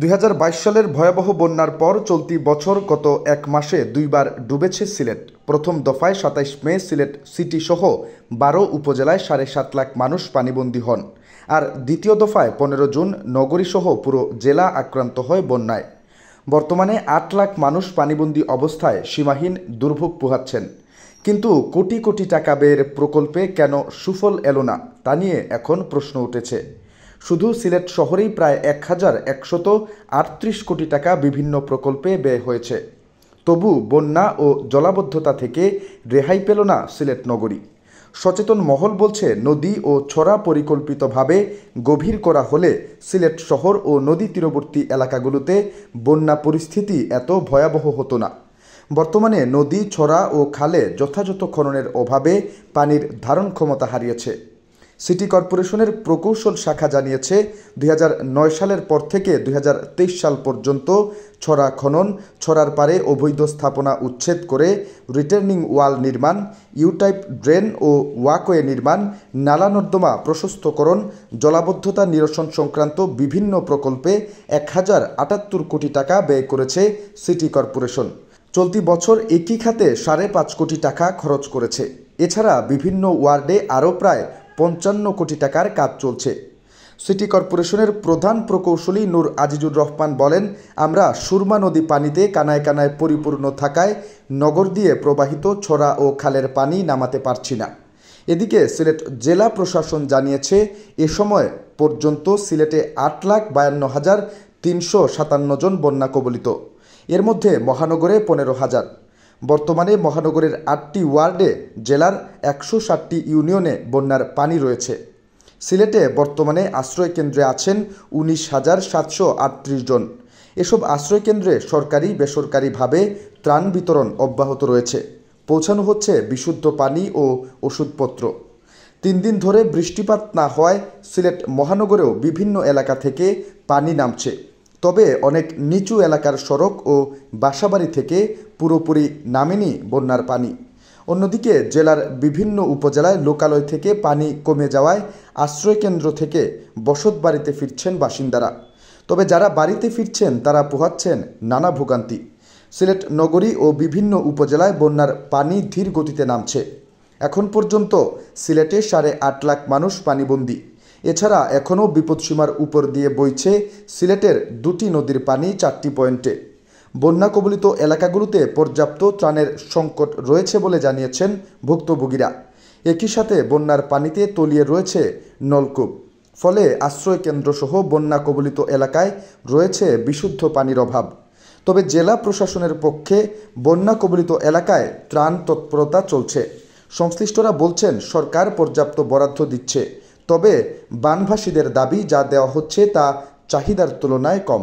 দুই সালের ভয়াবহ বন্যার পর চলতি বছর গত এক মাসে দুইবার ডুবেছে সিলেট প্রথম দফায় সাতাইশ মে সিলেট সিটি সহ বারো উপজেলায় সাড়ে সাত লাখ মানুষ পানিবন্দী হন আর দ্বিতীয় দফায় পনেরো জুন নগরীসহ পুরো জেলা আক্রান্ত হয় বন্যায় বর্তমানে আট লাখ মানুষ পানিবন্দী অবস্থায় সীমাহীন দুর্ভোগ পোহাচ্ছেন কিন্তু কোটি কোটি টাকা ব্যয়ের প্রকল্পে কেন সুফল এলো না তা নিয়ে এখন প্রশ্ন উঠেছে শুধু সিলেট শহরেই প্রায় এক হাজার একশত আটত্রিশ কোটি টাকা বিভিন্ন প্রকল্পে ব্যয় হয়েছে তবু বন্যা ও জলাবদ্ধতা থেকে রেহাই পেল না সিলেট নগরী সচেতন মহল বলছে নদী ও ছড়া পরিকল্পিতভাবে গভীর করা হলে সিলেট শহর ও নদী তীরবর্তী এলাকাগুলোতে বন্যা পরিস্থিতি এত ভয়াবহ হতো না বর্তমানে নদী ছড়া ও খালে যথাযথ খননের অভাবে পানির ধারণ ক্ষমতা হারিয়েছে সিটি কর্পোরেশনের প্রকৌশল শাখা জানিয়েছে দুই সালের পর থেকে দুই সাল পর্যন্ত ছড়া খনন ছড়ার পারে অবৈধ স্থাপনা উচ্ছেদ করে রিটার্নিং ওয়াল নির্মাণ ইউটাইপ ড্রেন ও ওয়াকওয়ে নির্মাণ নালা নর্দমা প্রশস্তকরণ জলাবদ্ধতা নিরসন সংক্রান্ত বিভিন্ন প্রকল্পে এক হাজার আটাত্তর কোটি টাকা ব্যয় করেছে সিটি কর্পোরেশন চলতি বছর একই খাতে সাড়ে পাঁচ কোটি টাকা খরচ করেছে এছাড়া বিভিন্ন ওয়ার্ডে আরও প্রায় পঞ্চান্ন কোটি টাকার কাজ চলছে সিটি কর্পোরেশনের প্রধান প্রকৌশলী নূর আজিজুর রহমান বলেন আমরা সুরমা নদী পানিতে কানায় কানায় পরিপূর্ণ থাকায় নগর দিয়ে প্রবাহিত ছড়া ও খালের পানি নামাতে পারছি না এদিকে সিলেট জেলা প্রশাসন জানিয়েছে এ সময় পর্যন্ত সিলেটে আট লাখ বায়ান্ন হাজার তিনশো সাতান্ন জন বন্যা কবলিত এর মধ্যে মহানগরে পনেরো হাজার বর্তমানে মহানগরের আটটি ওয়ার্ডে জেলার একশো ষাটটি ইউনিয়নে বন্যার পানি রয়েছে সিলেটে বর্তমানে আশ্রয়কেন্দ্রে আছেন উনিশ হাজার সাতশো আটত্রিশ জন এসব আশ্রয়কেন্দ্রে সরকারি বেসরকারিভাবে ত্রাণ বিতরণ অব্যাহত রয়েছে পৌঁছানো হচ্ছে বিশুদ্ধ পানি ও ওষুধপত্র তিন দিন ধরে বৃষ্টিপাত না হওয়ায় সিলেট মহানগরেও বিভিন্ন এলাকা থেকে পানি নামছে তবে অনেক নিচু এলাকার সড়ক ও বাসাবাড়ি থেকে পুরোপুরি নামেনি বন্যার পানি অন্যদিকে জেলার বিভিন্ন উপজেলায় লোকালয় থেকে পানি কমে যাওয়ায় আশ্রয়কেন্দ্র থেকে বসত বাড়িতে ফিরছেন বাসিন্দারা তবে যারা বাড়িতে ফিরছেন তারা পোহাচ্ছেন নানা ভোগান্তি সিলেট নগরী ও বিভিন্ন উপজেলায় বন্যার পানি ধীর গতিতে নামছে এখন পর্যন্ত সিলেটে সাড়ে আট লাখ মানুষ পানিবন্দী এছাড়া এখনও বিপদসীমার উপর দিয়ে বইছে সিলেটের দুটি নদীর পানি চারটি পয়েন্টে বন্যা কবলিত এলাকাগুলোতে পর্যাপ্ত ত্রাণের সংকট রয়েছে বলে জানিয়েছেন ভুক্তভোগীরা একই সাথে বন্যার পানিতে তলিয়ে রয়েছে নলকূপ ফলে আশ্রয়কেন্দ্রসহ বন্যা কবলিত এলাকায় রয়েছে বিশুদ্ধ পানির অভাব তবে জেলা প্রশাসনের পক্ষে বন্যা কবলিত এলাকায় ত্রাণ তৎপরতা চলছে সংশ্লিষ্টরা বলছেন সরকার পর্যাপ্ত বরাদ্দ দিচ্ছে তবে বানভাসীদের দাবি যা দেওয়া হচ্ছে তা চাহিদার তুলনায় কম